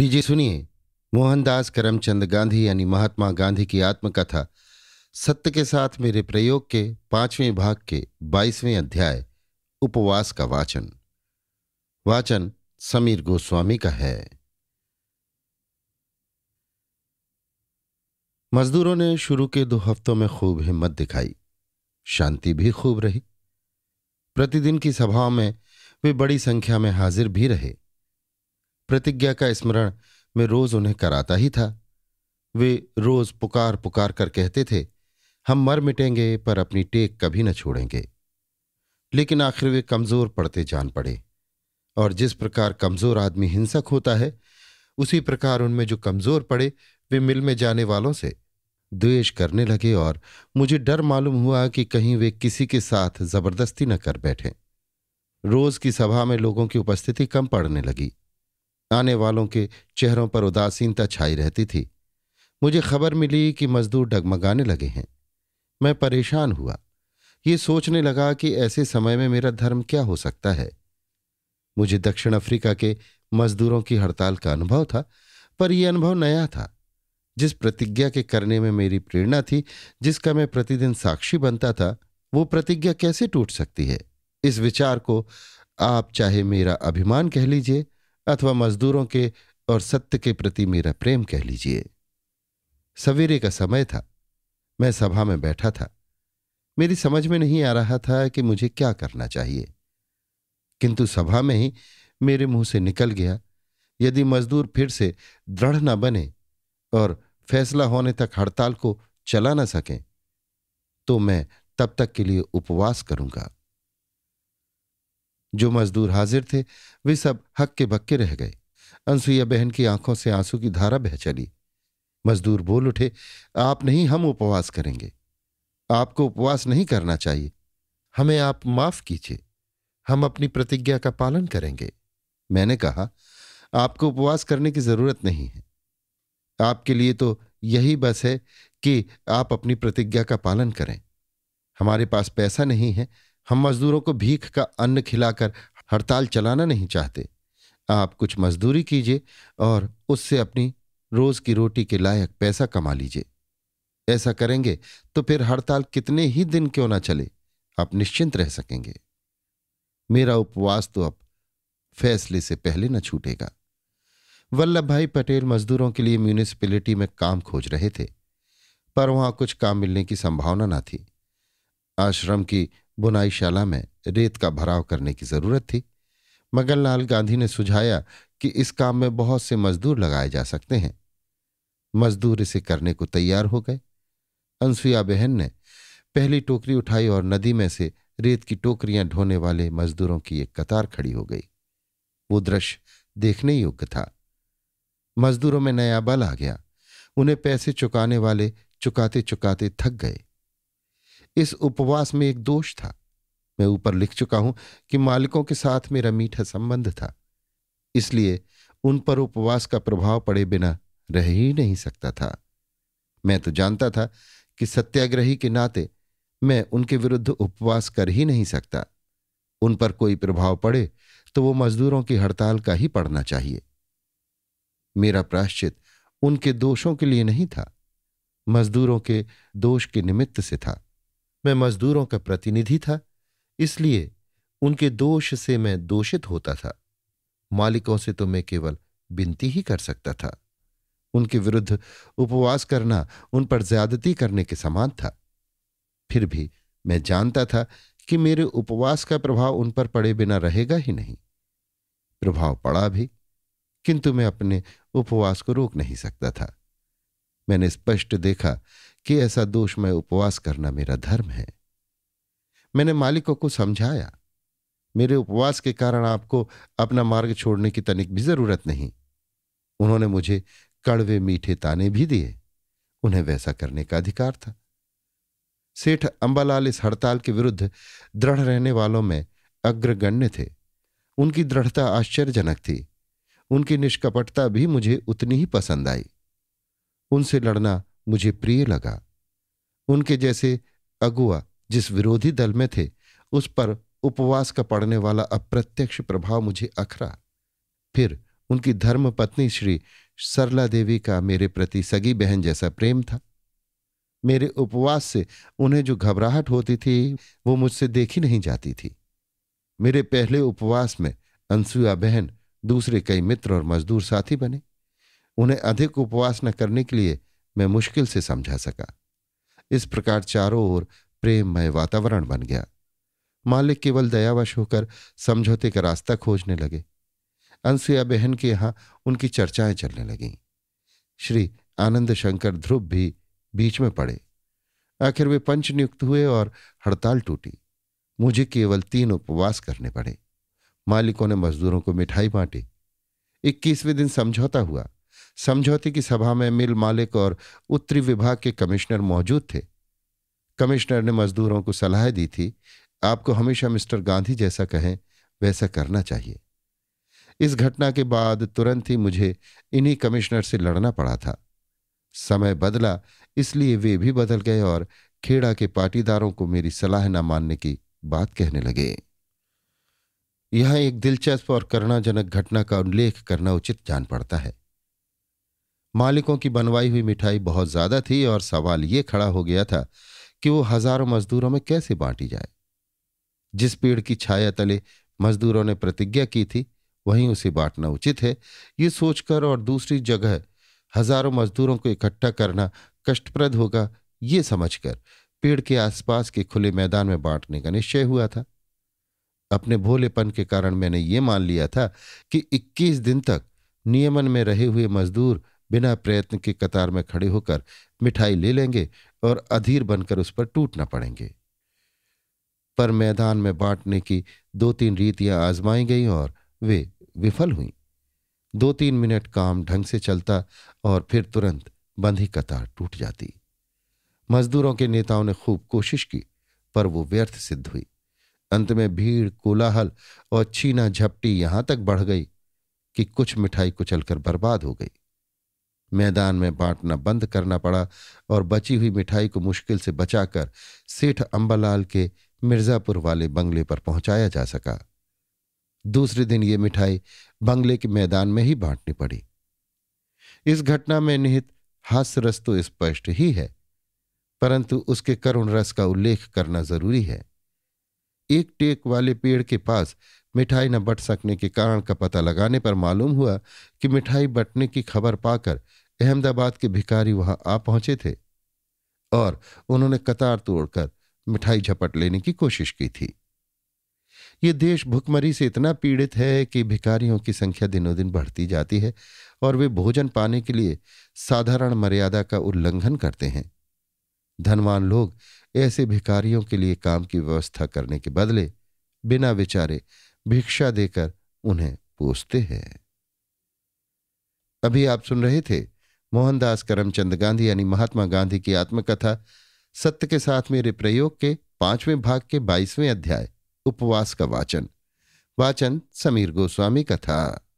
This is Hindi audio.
लीजिए सुनिए मोहनदास करमचंद गांधी यानी महात्मा गांधी की आत्मकथा सत्य के साथ मेरे प्रयोग के पांचवें भाग के बाईसवें अध्याय उपवास का वाचन वाचन समीर गोस्वामी का है मजदूरों ने शुरू के दो हफ्तों में खूब हिम्मत दिखाई शांति भी खूब रही प्रतिदिन की सभाओं में वे बड़ी संख्या में हाजिर भी रहे प्रतिज्ञा का स्मरण मैं रोज उन्हें कराता ही था वे रोज पुकार पुकार कर कहते थे हम मर मिटेंगे पर अपनी टेक कभी न छोड़ेंगे लेकिन आखिर वे कमजोर पड़ते जान पड़े और जिस प्रकार कमजोर आदमी हिंसक होता है उसी प्रकार उनमें जो कमजोर पड़े वे मिल में जाने वालों से द्वेष करने लगे और मुझे डर मालूम हुआ कि कहीं वे किसी के साथ जबरदस्ती न कर बैठे रोज की सभा में लोगों की उपस्थिति कम पड़ने लगी आने वालों के चेहरों पर उदासीनता छाई रहती थी मुझे खबर मिली कि मजदूर डगमगाने लगे हैं मैं परेशान हुआ ये सोचने लगा कि ऐसे समय में मेरा धर्म क्या हो सकता है मुझे दक्षिण अफ्रीका के मजदूरों की हड़ताल का अनुभव था पर यह अनुभव नया था जिस प्रतिज्ञा के करने में मेरी प्रेरणा थी जिसका मैं प्रतिदिन साक्षी बनता था वो प्रतिज्ञा कैसे टूट सकती है इस विचार को आप चाहे मेरा अभिमान कह लीजिए अथवा मजदूरों के और सत्य के प्रति मेरा प्रेम कह लीजिए सवेरे का समय था मैं सभा में बैठा था मेरी समझ में नहीं आ रहा था कि मुझे क्या करना चाहिए किंतु सभा में ही मेरे मुंह से निकल गया यदि मजदूर फिर से दृढ़ न बने और फैसला होने तक हड़ताल को चला न सकें तो मैं तब तक के लिए उपवास करूंगा जो मजदूर हाजिर थे वे सब हक्के बक्के रह गए अनसुईया बहन की आंखों से आंसू की धारा बह चली मजदूर बोल उठे आप नहीं हम उपवास करेंगे आपको उपवास नहीं करना चाहिए हमें आप माफ कीजिए हम अपनी प्रतिज्ञा का पालन करेंगे मैंने कहा आपको उपवास करने की जरूरत नहीं है आपके लिए तो यही बस है कि आप अपनी प्रतिज्ञा का पालन करें हमारे पास पैसा नहीं है हम मजदूरों को भीख का अन्न खिलाकर हड़ताल चलाना नहीं चाहते आप कुछ मजदूरी कीजिए और उससे अपनी रोज की रोटी के लायक पैसा कमा लीजिए ऐसा करेंगे तो फिर हड़ताल कितने ही दिन क्यों ना चले आप निश्चिंत रह सकेंगे मेरा उपवास तो अब फैसले से पहले न छूटेगा वल्लभ भाई पटेल मजदूरों के लिए म्यूनिसिपैलिटी में काम खोज रहे थे पर वहां कुछ काम मिलने की संभावना न थी आश्रम की बुनाईशाला में रेत का भराव करने की जरूरत थी मगनलाल गांधी ने सुझाया कि इस काम में बहुत से मजदूर लगाए जा सकते हैं मजदूर इसे करने को तैयार हो गए अनसुया बहन ने पहली टोकरी उठाई और नदी में से रेत की टोकरियां ढोने वाले मजदूरों की एक कतार खड़ी हो गई वो दृश्य देखने योग्य था मजदूरों में नया बल आ गया उन्हें पैसे चुकाने वाले चुकाते चुकाते थक गए इस उपवास में एक दोष था मैं ऊपर लिख चुका हूं कि मालिकों के साथ मेरा मीठा संबंध था इसलिए उन पर उपवास का प्रभाव पड़े बिना रह ही नहीं सकता था मैं तो जानता था कि सत्याग्रही के नाते मैं उनके विरुद्ध उपवास कर ही नहीं सकता उन पर कोई प्रभाव पड़े तो वो मजदूरों की हड़ताल का ही पड़ना चाहिए मेरा प्राश्चित उनके दोषों के लिए नहीं था मजदूरों के दोष के निमित्त से था मैं मजदूरों का प्रतिनिधि था इसलिए उनके दोष से मैं दोषित होता था मालिकों से तो मैं केवल विनती ही कर सकता था उनके विरुद्ध उपवास करना उन पर ज्यादती करने के समान था फिर भी मैं जानता था कि मेरे उपवास का प्रभाव उन पर पड़े बिना रहेगा ही नहीं प्रभाव पड़ा भी किंतु मैं अपने उपवास को रोक नहीं सकता था मैंने स्पष्ट देखा कि ऐसा दोष में उपवास करना मेरा धर्म है मैंने मालिकों को समझाया मेरे उपवास के कारण आपको अपना मार्ग छोड़ने की तनिक भी जरूरत नहीं उन्होंने मुझे कड़वे मीठे ताने भी दिए उन्हें वैसा करने का अधिकार था सेठ अंबालाल इस हड़ताल के विरुद्ध दृढ़ रहने वालों में अग्रगण्य थे उनकी दृढ़ता आश्चर्यजनक थी उनकी निष्कपटता भी मुझे उतनी ही पसंद आई उनसे लड़ना मुझे प्रिय लगा उनके जैसे अगुआ जिस विरोधी दल में थे उस पर उपवास का पड़ने वाला अप्रत्यक्ष प्रभाव मुझे अखरा फिर उनकी धर्म पत्नी श्री सरला देवी का मेरे प्रति सगी बहन जैसा प्रेम था मेरे उपवास से उन्हें जो घबराहट होती थी वो मुझसे देखी नहीं जाती थी मेरे पहले उपवास में अनसुया बहन दूसरे कई मित्र और मजदूर साथी बने उन्हें अधिक उपवास न करने के लिए मैं मुश्किल से समझा सका इस प्रकार चारों ओर प्रेममय वातावरण बन गया मालिक केवल दयावश होकर समझौते का रास्ता खोजने लगे अनसुया बहन के यहां उनकी चर्चाएं चलने लगीं श्री आनंद शंकर ध्रुव भी बीच में पड़े आखिर वे पंच नियुक्त हुए और हड़ताल टूटी मुझे केवल तीन उपवास करने पड़े मालिकों ने मजदूरों को मिठाई बांटी इक्कीसवें दिन समझौता हुआ समझौते की सभा में मिल मालिक और उत्तरी विभाग के कमिश्नर मौजूद थे कमिश्नर ने मजदूरों को सलाह दी थी आपको हमेशा मिस्टर गांधी जैसा कहें वैसा करना चाहिए इस घटना के बाद तुरंत ही मुझे इन्हीं कमिश्नर से लड़ना पड़ा था समय बदला इसलिए वे भी बदल गए और खेड़ा के पाटीदारों को मेरी सलाह न मानने की बात कहने लगे यहां एक दिलचस्प और करुणाजनक घटना का उल्लेख करना उचित जान पड़ता है मालिकों की बनवाई हुई मिठाई बहुत ज्यादा थी और सवाल ये खड़ा हो गया था कि वो हजारों मजदूरों में कैसे बांटी जाए जिस पेड़ की छाया तले मजदूरों ने प्रतिज्ञा की थी वहीं उसे बांटना उचित है ये सोचकर और दूसरी जगह हजारों मजदूरों को इकट्ठा करना कष्टप्रद होगा ये समझकर पेड़ के आसपास के खुले मैदान में बांटने का निश्चय हुआ था अपने भोलेपन के कारण मैंने ये मान लिया था कि 21 दिन तक नियमन में रहे हुए मजदूर बिना प्रयत्न के कतार में खड़े होकर मिठाई ले लेंगे और अधीर बनकर उस पर टूटना पड़ेंगे पर मैदान में बांटने की दो तीन रीतियां आजमाई गई और वे विफल हुई दो तीन मिनट काम ढंग से चलता और फिर तुरंत बंधी कतार टूट जाती मजदूरों के नेताओं ने खूब कोशिश की पर वो व्यर्थ सिद्ध हुई अंत में भीड़ कोलाहल और छीना झपटी यहां तक बढ़ गई कि कुछ मिठाई कुचलकर बर्बाद हो गई मैदान में बांटना बंद करना पड़ा और बची हुई मिठाई को मुश्किल से बचाकर सेठ अंबालाल के मिर्ज़ापुर वाले बंगले पर पहुंचाया जा सका दूसरे दिन ये मिठाई बंगले के मैदान में ही बांटनी पड़ी इस घटना में निहित हास्य रस तो स्पष्ट ही है परंतु उसके करुण रस का उल्लेख करना जरूरी है एक टेक वाले पेड़ के पास मिठाई न बट सकने के कारण का पता लगाने पर मालूम हुआ कि मिठाई बटने की खबर पाकर अहमदाबाद के भिकारी वहां आ पहुंचे थे और उन्होंने कतार तोड़कर मिठाई झपट लेने की कोशिश की थी ये देश भुखमरी से इतना पीड़ित है कि भिखारियों की संख्या दिनों दिन बढ़ती जाती है और वे भोजन पाने के लिए साधारण मर्यादा का उल्लंघन करते हैं धनवान लोग ऐसे भिखारियों के लिए काम की व्यवस्था करने के बदले बिना विचारे भिक्षा देकर उन्हें पोसते हैं अभी आप सुन रहे थे मोहनदास करमचंद गांधी यानी महात्मा गांधी की आत्मकथा सत्य के साथ मेरे प्रयोग के पांचवें भाग के बाईसवें अध्याय उपवास का वाचन वाचन समीर गोस्वामी का था